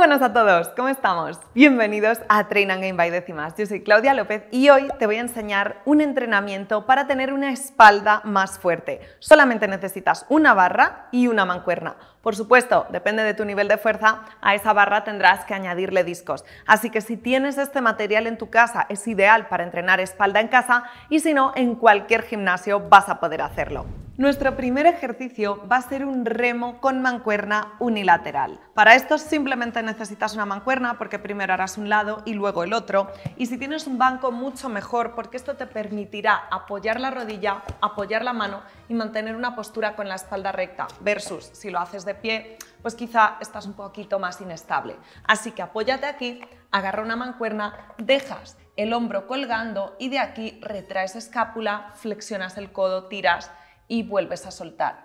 buenas a todos, ¿cómo estamos? Bienvenidos a Train and Game by Decimas. Yo soy Claudia López y hoy te voy a enseñar un entrenamiento para tener una espalda más fuerte. Solamente necesitas una barra y una mancuerna. Por supuesto, depende de tu nivel de fuerza, a esa barra tendrás que añadirle discos. Así que si tienes este material en tu casa, es ideal para entrenar espalda en casa y si no, en cualquier gimnasio vas a poder hacerlo. Nuestro primer ejercicio va a ser un remo con mancuerna unilateral. Para esto simplemente necesitas una mancuerna porque primero harás un lado y luego el otro. Y si tienes un banco, mucho mejor porque esto te permitirá apoyar la rodilla, apoyar la mano y mantener una postura con la espalda recta versus si lo haces de pie, pues quizá estás un poquito más inestable. Así que apóyate aquí, agarra una mancuerna, dejas el hombro colgando y de aquí retraes escápula, flexionas el codo, tiras y vuelves a soltar.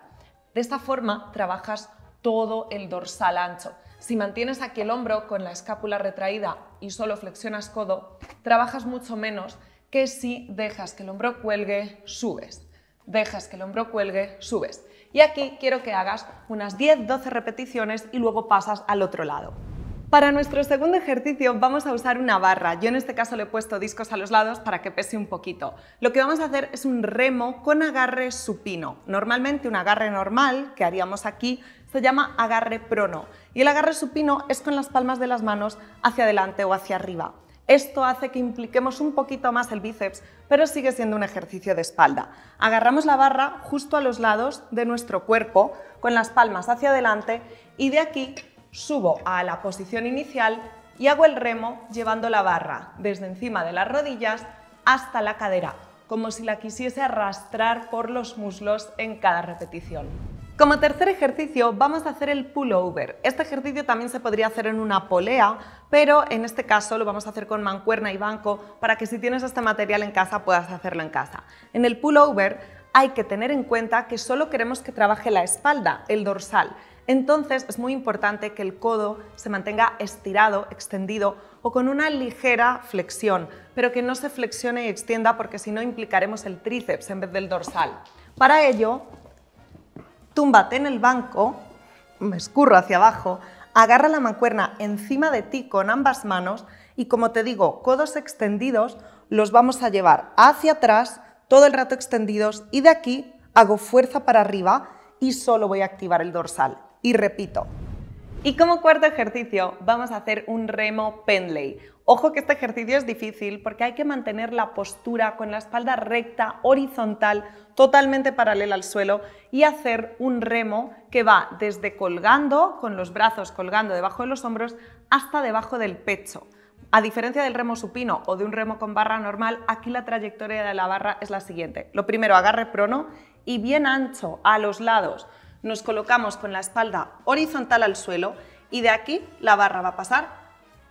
De esta forma trabajas todo el dorsal ancho. Si mantienes aquí el hombro con la escápula retraída y solo flexionas codo, trabajas mucho menos que si dejas que el hombro cuelgue, subes. Dejas que el hombro cuelgue, subes. Y aquí quiero que hagas unas 10-12 repeticiones y luego pasas al otro lado. Para nuestro segundo ejercicio vamos a usar una barra. Yo en este caso le he puesto discos a los lados para que pese un poquito. Lo que vamos a hacer es un remo con agarre supino. Normalmente un agarre normal que haríamos aquí se llama agarre prono y el agarre supino es con las palmas de las manos hacia adelante o hacia arriba. Esto hace que impliquemos un poquito más el bíceps, pero sigue siendo un ejercicio de espalda. Agarramos la barra justo a los lados de nuestro cuerpo con las palmas hacia adelante y de aquí subo a la posición inicial y hago el remo llevando la barra desde encima de las rodillas hasta la cadera, como si la quisiese arrastrar por los muslos en cada repetición. Como tercer ejercicio vamos a hacer el pullover. Este ejercicio también se podría hacer en una polea, pero en este caso lo vamos a hacer con mancuerna y banco para que si tienes este material en casa puedas hacerlo en casa. En el pullover hay que tener en cuenta que solo queremos que trabaje la espalda, el dorsal, entonces es muy importante que el codo se mantenga estirado, extendido o con una ligera flexión, pero que no se flexione y extienda porque si no implicaremos el tríceps en vez del dorsal. Para ello, túmbate en el banco, me escurro hacia abajo, agarra la mancuerna encima de ti con ambas manos y como te digo, codos extendidos los vamos a llevar hacia atrás, todo el rato extendidos y de aquí hago fuerza para arriba y solo voy a activar el dorsal y repito. Y como cuarto ejercicio vamos a hacer un remo penley. Ojo que este ejercicio es difícil porque hay que mantener la postura con la espalda recta, horizontal, totalmente paralela al suelo y hacer un remo que va desde colgando, con los brazos colgando debajo de los hombros, hasta debajo del pecho. A diferencia del remo supino o de un remo con barra normal, aquí la trayectoria de la barra es la siguiente. Lo primero, agarre prono y bien ancho a los lados nos colocamos con la espalda horizontal al suelo y de aquí la barra va a pasar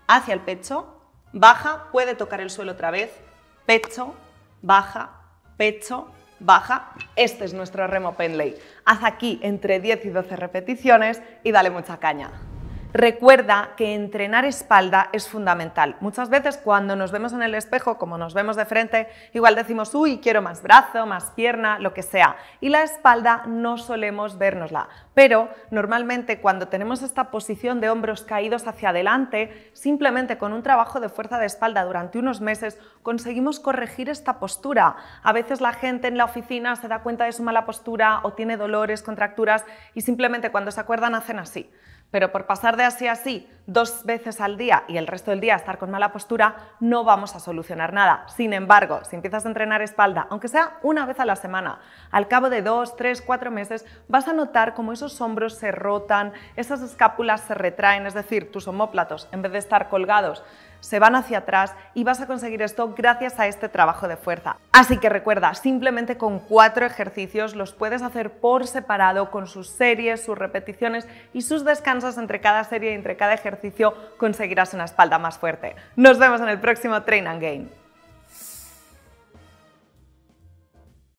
hacia el pecho, baja, puede tocar el suelo otra vez, pecho, baja, pecho, baja. Este es nuestro remo Penley. Haz aquí entre 10 y 12 repeticiones y dale mucha caña. Recuerda que entrenar espalda es fundamental. Muchas veces cuando nos vemos en el espejo, como nos vemos de frente, igual decimos, uy, quiero más brazo, más pierna, lo que sea. Y la espalda no solemos vernosla. Pero normalmente cuando tenemos esta posición de hombros caídos hacia adelante, simplemente con un trabajo de fuerza de espalda durante unos meses conseguimos corregir esta postura. A veces la gente en la oficina se da cuenta de su mala postura o tiene dolores, contracturas y simplemente cuando se acuerdan hacen así pero por pasar de así a así dos veces al día y el resto del día estar con mala postura, no vamos a solucionar nada. Sin embargo, si empiezas a entrenar espalda, aunque sea una vez a la semana, al cabo de dos, tres, cuatro meses, vas a notar cómo esos hombros se rotan, esas escápulas se retraen, es decir, tus homóplatos, en vez de estar colgados, se van hacia atrás y vas a conseguir esto gracias a este trabajo de fuerza. Así que recuerda, simplemente con cuatro ejercicios los puedes hacer por separado, con sus series, sus repeticiones y sus descansos entre cada serie y entre cada ejercicio conseguirás una espalda más fuerte. Nos vemos en el próximo Train and Game.